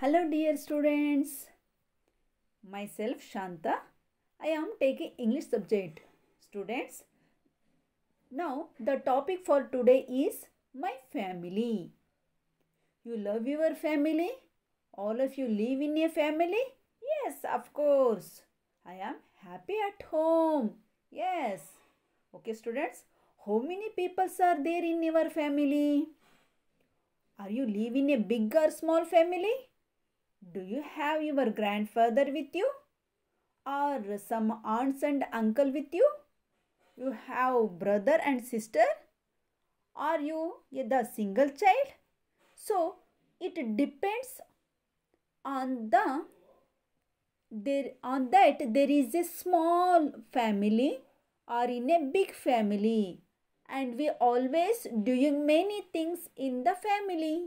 Hello dear students, myself Shanta, I am taking English subject. Students, now the topic for today is my family. You love your family? All of you live in a family? Yes, of course. I am happy at home. Yes. Okay students, how many people are there in your family? Are you live in a big or small family? Do you have your grandfather with you? Or some aunts and uncle with you? You have brother and sister? Are you the single child? So, it depends on the there on that there is a small family or in a big family and we always doing many things in the family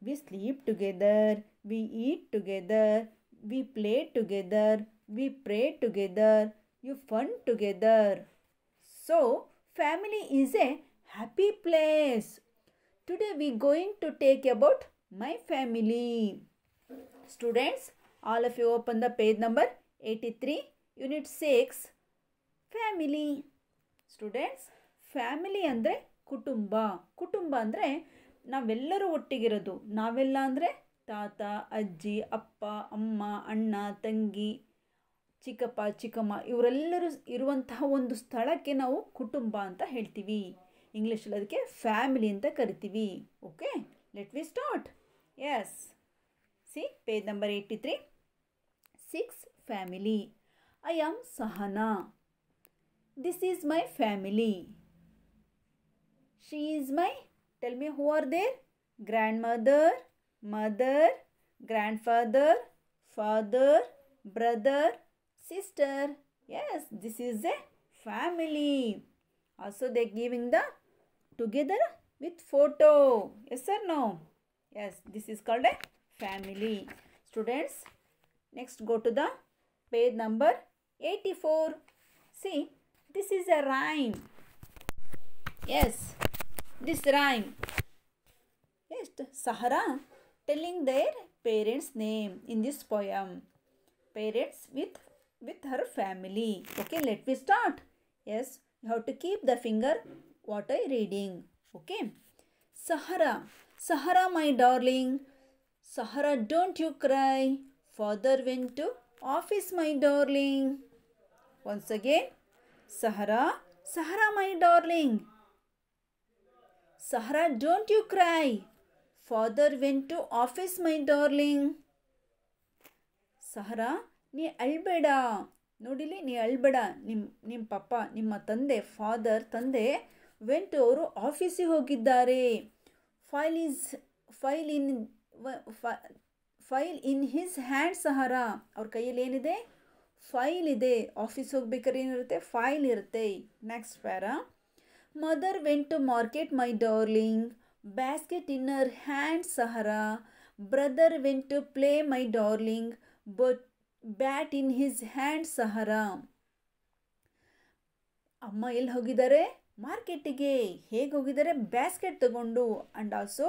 we sleep together We eat together. We play together. We pray together. You fun together. So, family is a happy place. Today we going to take about my family. Students, all of you open the page number 83, unit 6, family. students family andre kutumba kutumba andre ನಾವೆಲ್ಲರೂ ottigirudu navella andre ತಾತ ಅಜ್ಜಿ ಅಪ್ಪ ಅಮ್ಮ ಅಣ್ಣ ತಂಗಿ ಚಿಕ್ಕಪ್ಪ ಚಿಕ್ಕಮ್ಮ ಇವರೆಲ್ಲರೂ ಇರುವಂತಹ ಒಂದು ಸ್ಥಳಕ್ಕೆ ನಾವು ಕುಟುಂಬ ಅಂತ ಹೇಳ್ತೀವಿ ಇಂಗ್ಲೀಷಲ್ಲಿ ಅದಕ್ಕೆ ಫ್ಯಾಮಿಲಿ ಅಂತ ಕರಿತೀವಿ okay let we start S C page number eighty three six family I am Sahana this is my family she is my tell me who are there grandmother mother, grandfather, father, brother, sister. Yes, this is a family. Also, they giving the together with photo. Yes or no? Yes, this is called a family. Students, next go to the page number 84. See, this is a rhyme. Yes, this rhyme. Yes, Sahara telling their parents name in this poem parents with with her family okay let me start yes you have to keep the finger what i reading okay sahara sahara my darling sahara don't you cry father went to office my darling once again sahara sahara my darling sahara don't you cry father went to office my darling Sahara ನೀ ಅಳ್ಬೇಡ ನೋಡಿಲಿ ನೀ ಅಳ್ಬೇಡ ನಿಮ್ಮ ನಿಮ್ಮ ಪಪ್ಪ ನಿಮ್ಮ ತಂದೆ father ತಂದೆ ವೆಂಟು ಅವರು ಆಫೀಸಿಗೆ ಹೋಗಿದ್ದಾರೆ file is file in file in his hand Sahara ಅವ್ರ ಕೈಯಲ್ಲಿ ಏನಿದೆ ಫೈಲ್ ಇದೆ ಆಫೀಸ್ ಹೋಗ್ಬೇಕಾದ್ರೆ ಏನಿರುತ್ತೆ ಫೈಲ್ ಇರುತ್ತೆ next para mother went to market my darling basket in her hand Sahara brother went play my my but but bat in his hand Sahara ಅಮ್ಮ ಎಲ್ಲಿ ಹೋಗಿದ್ದಾರೆ ಮಾರ್ಕೆಟಿಗೆ ಹೇಗೆ ಹೋಗಿದ್ದಾರೆ ಬ್ಯಾಸ್ಕೆಟ್ ತಗೊಂಡು ಆ್ಯಂಡ್ ಆಲ್ಸೋ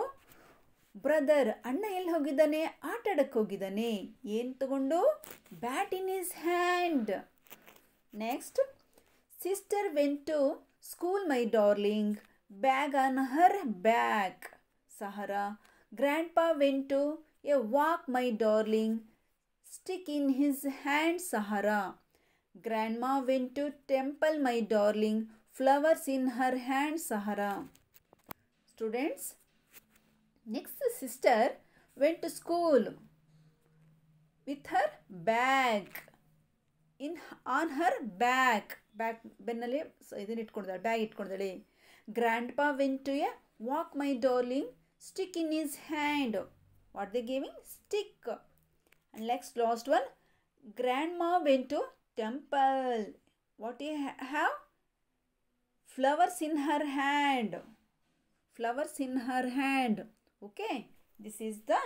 ಬ್ರದರ್ ಅಣ್ಣ ಎಲ್ಲಿ ಹೋಗಿದ್ದಾನೆ ಆಟ ಆಡಕ್ಕೆ ಹೋಗಿದ್ದಾನೆ ಏನು ತಗೊಂಡು bat in his hand next sister went to school my darling bag on her back. Sahara, Grandpa went to a walk, my darling. Stick in his hand, Sahara. Grandma went to temple, my darling. Flowers in her hand, Sahara. Students, next sister went to school with her bag. In on her bag Bag ಬೆನ್ನಲ್ಲೇ ಇದನ್ನ ಇಟ್ಕೊಂಡಿದ್ದಾಳೆ bag ಇಟ್ಕೊಂಡಿದ್ದಾಳೆ Grandpa went to a walk, my darling, stick in his hand. What they giving? Stick. And next last one, Grandma went to temple. What do you have? Flowers in her hand. Flowers in her hand. Okay. This is the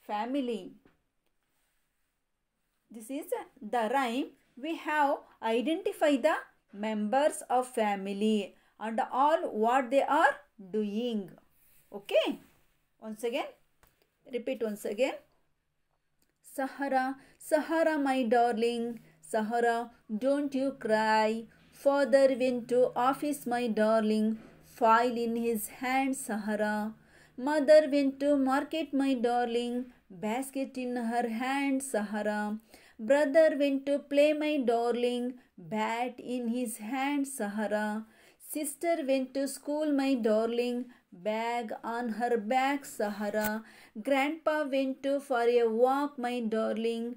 family. This is the rhyme. We have identify the members of family and all what they are doing okay once again repeat once again sahara sahara my darling sahara don't you cry father went to office my darling file in his hand sahara mother went to market my darling basket in her hand sahara brother went to play my darling bat in his hand sahara Sister went to school, my darling, bag on her back, Sahara. Grandpa went to for a walk, my darling,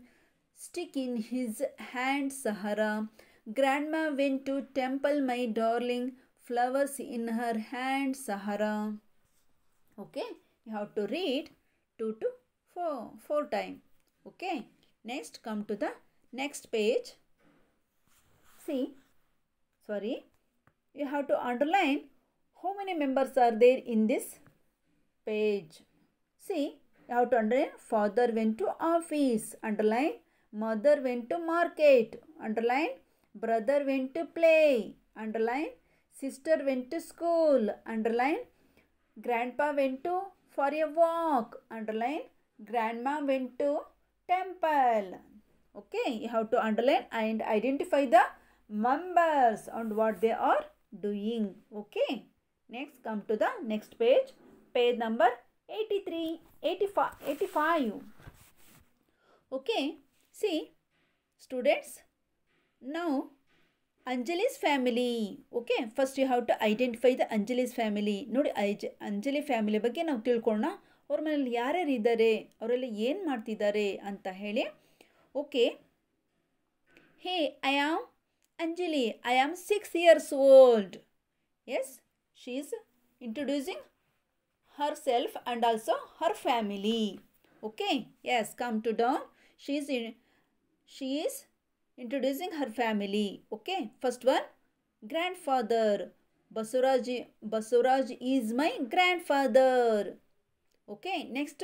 stick in his hand, Sahara. Grandma went to temple, my darling, flowers in her hand, Sahara. Okay, you have to read 2 to 4, 4 time. Okay, next come to the next page. See, sorry, you have to underline how many members are there in this page. See, you have to underline father went to office, underline mother went to market, underline brother went to play, underline sister went to school, underline grandpa went to for a walk, underline grandma went to temple. Okay, you have to underline and identify the members and what they are doing okay next come to the next page page number 83 85 85 okay see students now Anjali's family okay first you have to identify the Anjali's family ನೋಡಿ ಐಜ್ Anjali family ಬಗ್ಗೆ ನಾವು ತಿಳ್ಕೊಳ್ಳೋಣ ಅವ್ರ ಮನೇಲಿ ಯಾರ್ಯಾರು ಇದ್ದಾರೆ ಅವರೆಲ್ಲ ಏನು ಮಾಡ್ತಿದ್ದಾರೆ ಅಂತ ಹೇಳಿ Okay? Hey, I am, Anjali, I am 6 years old. Yes, she is introducing herself and also her family. Okay, yes, come to down. She is, in, she is introducing her family. Okay, first one, grandfather. Basuraj, Basuraj is my grandfather. Okay, next,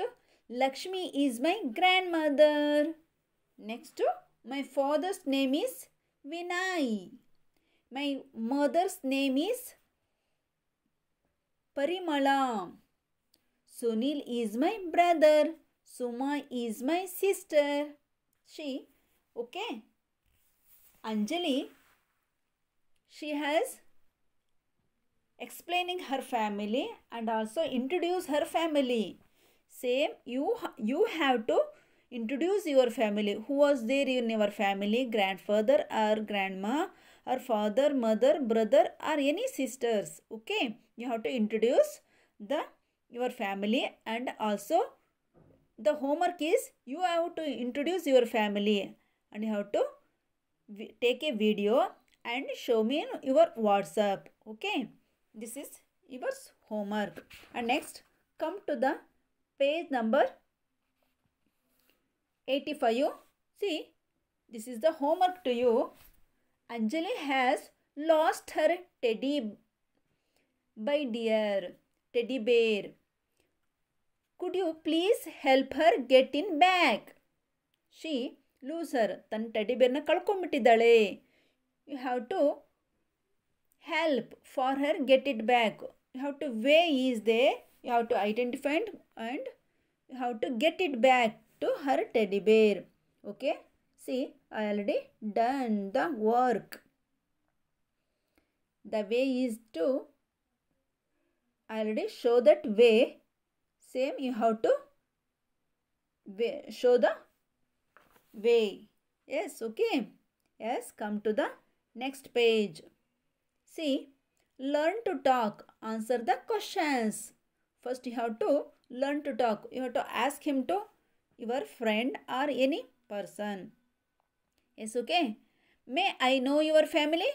Lakshmi is my grandmother. Next, my father's name is Vinay. My mother's name is Parimala. Sunil is my brother. Suma is my sister. She, okay. Anjali, she has explaining her family and also introduce her family. Same, you, you have to Introduce your family. Who was there in your family? Grandfather or grandma or father, mother, brother or any sisters. Okay. You have to introduce the your family and also the homework is you have to introduce your family and you have to take a video and show me in your WhatsApp. Okay. This is your homework. And next come to the page number Eighty for you. see this is the homework to you anjali has lost her teddy by dear teddy bear could you please help her get in back she loser tan teddy bear na kalkonbittidale you have to help for her get it back you have to weigh is there you have to identify and you have to get it back to her teddy bear. Okay. See, I already done the work. The way is to, I already show that way. Same, you have to show the way. Yes, okay. Yes, come to the next page. See, learn to talk. Answer the questions. First, you have to learn to talk. You have to ask him to your friend or any person. Yes, okay. May I know your family?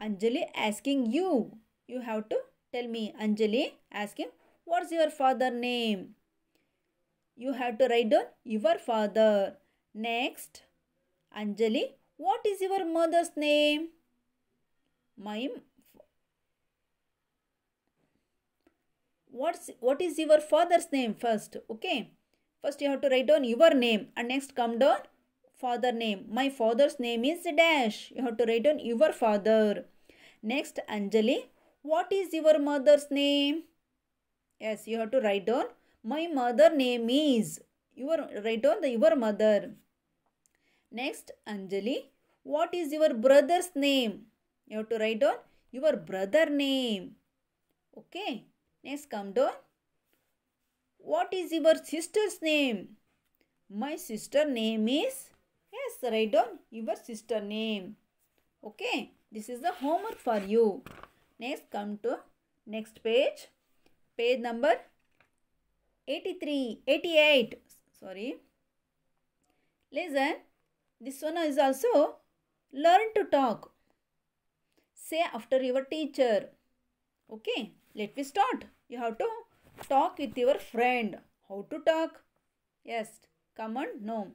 Anjali asking you. You have to tell me. Anjali asking, what's your father name? You have to write down your father. Next, Anjali, what is your mother's name? My what's what is your father's name first okay First you have to write down your name and next come down father name. My father's name is dash. You have to write down your father. Next Anjali, what is your mother's name? Yes, you have to write down my mother name is. You are write down the your mother. Next Anjali, what is your brother's name? You have to write down your brother name. Okay. Next come down what is your sister's name? My sister name is. Yes, write down your sister name. Okay, this is the homework for you. Next, come to next page. Page number 83, 88. Sorry. Listen, this one is also learn to talk. Say after your teacher. Okay, let me start. You have to talk with your friend. How to talk? Yes. Command? No.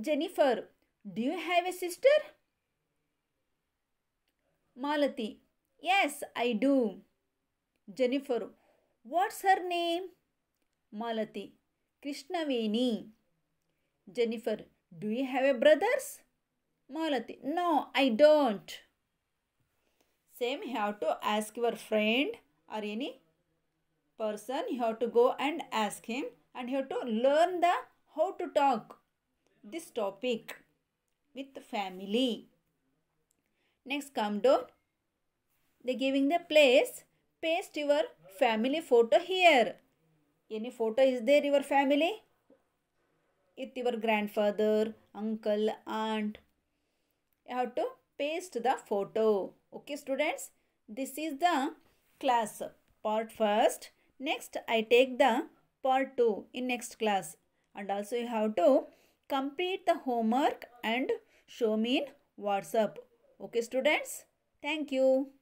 Jennifer, do you have a sister? Malati, yes, I do. Jennifer, what's her name? Malati, Krishnaveni. Jennifer, do you have a brothers? Malati, no, I don't. Same, you have to ask your friend or any person you have to go and ask him and you have to learn the how to talk this topic with family next come down they giving the place paste your family photo here any photo is there your family with your grandfather uncle aunt you have to paste the photo okay students this is the class part first Next, I take the part 2 in next class. And also you have to complete the homework and show me in WhatsApp. Okay students? Thank you.